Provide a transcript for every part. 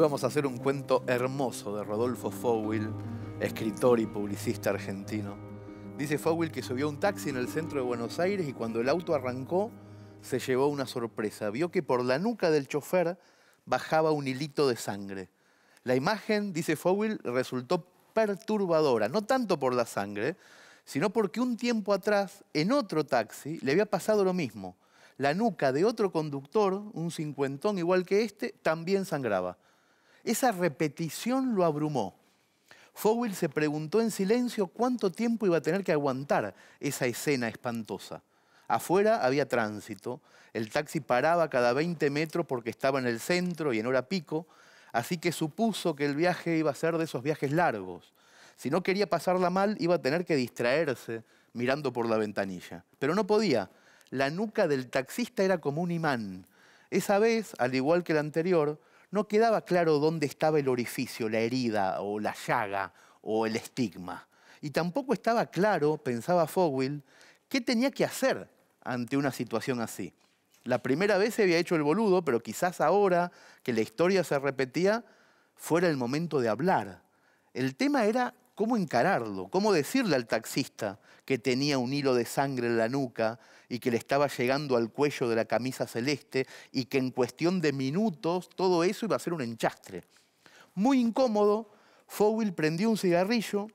vamos a hacer un cuento hermoso de Rodolfo Fowell, escritor y publicista argentino. Dice Fowell que subió un taxi en el centro de Buenos Aires y cuando el auto arrancó se llevó una sorpresa. Vio que por la nuca del chofer bajaba un hilito de sangre. La imagen, dice Fowell resultó perturbadora, no tanto por la sangre, sino porque un tiempo atrás, en otro taxi, le había pasado lo mismo. La nuca de otro conductor, un cincuentón igual que este, también sangraba. Esa repetición lo abrumó. Fowell se preguntó en silencio cuánto tiempo iba a tener que aguantar esa escena espantosa. Afuera había tránsito, el taxi paraba cada 20 metros porque estaba en el centro y en hora pico, así que supuso que el viaje iba a ser de esos viajes largos. Si no quería pasarla mal, iba a tener que distraerse mirando por la ventanilla. Pero no podía. La nuca del taxista era como un imán. Esa vez, al igual que la anterior, no quedaba claro dónde estaba el orificio, la herida o la llaga o el estigma. Y tampoco estaba claro, pensaba Fogwill, qué tenía que hacer ante una situación así. La primera vez se había hecho el boludo, pero quizás ahora que la historia se repetía, fuera el momento de hablar. El tema era cómo encararlo, cómo decirle al taxista que tenía un hilo de sangre en la nuca y que le estaba llegando al cuello de la camisa celeste y que en cuestión de minutos todo eso iba a ser un enchastre. Muy incómodo, Fowell prendió un cigarrillo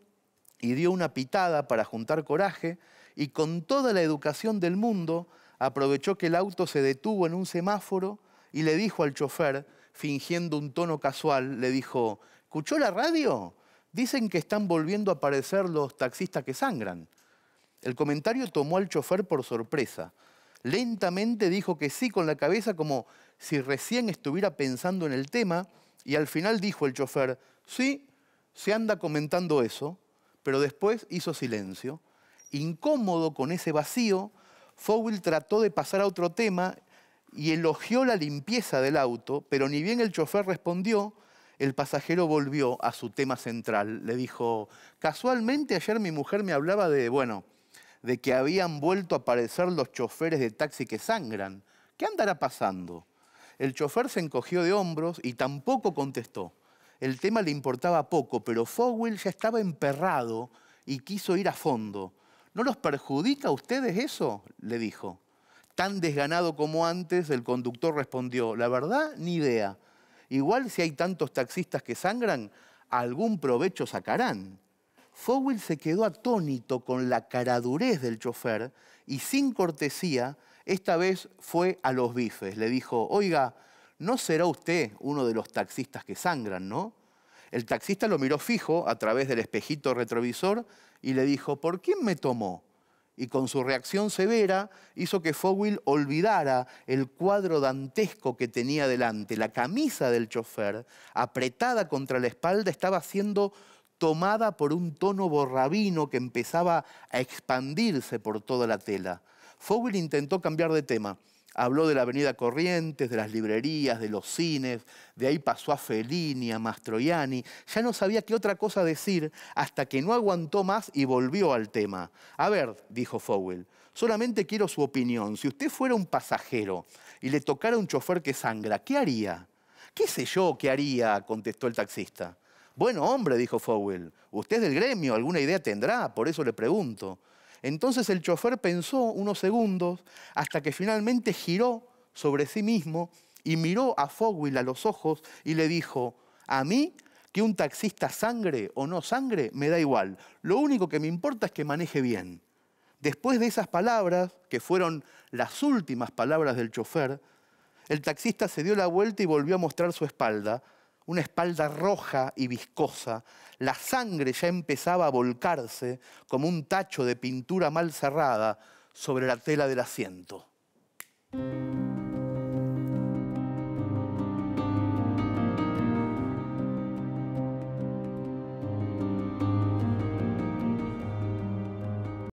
y dio una pitada para juntar coraje y con toda la educación del mundo aprovechó que el auto se detuvo en un semáforo y le dijo al chofer, fingiendo un tono casual, le dijo, ¿escuchó la radio? Dicen que están volviendo a aparecer los taxistas que sangran. El comentario tomó al chofer por sorpresa. Lentamente dijo que sí con la cabeza como si recién estuviera pensando en el tema y al final dijo el chofer, sí, se anda comentando eso, pero después hizo silencio. Incómodo con ese vacío, Fowell trató de pasar a otro tema y elogió la limpieza del auto, pero ni bien el chofer respondió, el pasajero volvió a su tema central. Le dijo, casualmente ayer mi mujer me hablaba de, bueno, de que habían vuelto a aparecer los choferes de taxi que sangran. ¿Qué andará pasando? El chofer se encogió de hombros y tampoco contestó. El tema le importaba poco, pero Fowell ya estaba emperrado y quiso ir a fondo. ¿No los perjudica a ustedes eso? le dijo. Tan desganado como antes, el conductor respondió, la verdad, ni idea. Igual si hay tantos taxistas que sangran, algún provecho sacarán. Fowell se quedó atónito con la caradurez del chofer y sin cortesía, esta vez fue a los bifes. Le dijo, oiga, no será usted uno de los taxistas que sangran, ¿no? El taxista lo miró fijo a través del espejito retrovisor y le dijo, ¿por quién me tomó? y con su reacción severa hizo que Fowell olvidara el cuadro dantesco que tenía delante. La camisa del chofer, apretada contra la espalda, estaba siendo tomada por un tono borrabino que empezaba a expandirse por toda la tela. Fowell intentó cambiar de tema habló de la Avenida Corrientes, de las librerías, de los cines, de ahí pasó a Fellini, a Mastroianni, ya no sabía qué otra cosa decir hasta que no aguantó más y volvió al tema. A ver, dijo Fowell, solamente quiero su opinión, si usted fuera un pasajero y le tocara un chofer que sangra, ¿qué haría? ¿Qué sé yo qué haría? contestó el taxista. Bueno, hombre, dijo Fowell, usted es del gremio, alguna idea tendrá, por eso le pregunto. Entonces el chofer pensó unos segundos hasta que finalmente giró sobre sí mismo y miró a Fogwill a los ojos y le dijo, a mí que un taxista sangre o no sangre me da igual, lo único que me importa es que maneje bien. Después de esas palabras, que fueron las últimas palabras del chofer, el taxista se dio la vuelta y volvió a mostrar su espalda, una espalda roja y viscosa, la sangre ya empezaba a volcarse como un tacho de pintura mal cerrada sobre la tela del asiento.